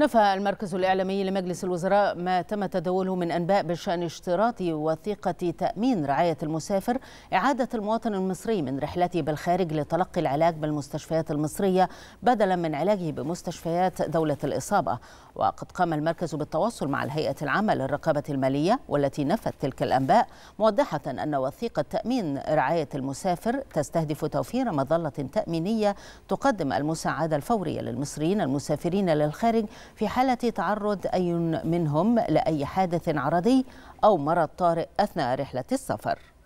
نفى المركز الإعلامي لمجلس الوزراء ما تم تداوله من أنباء بشأن اشتراط وثيقة تأمين رعاية المسافر إعادة المواطن المصري من رحلته بالخارج لتلقي العلاج بالمستشفيات المصرية بدلا من علاجه بمستشفيات دولة الإصابة وقد قام المركز بالتواصل مع الهيئة العامة للرقابة المالية والتي نفت تلك الأنباء موضحة أن وثيقة تأمين رعاية المسافر تستهدف توفير مظلة تأمينية تقدم المساعدة الفورية للمصريين المسافرين للخارج في حالة تعرض أي منهم لأي حادث عرضي أو مرض طارئ أثناء رحلة السفر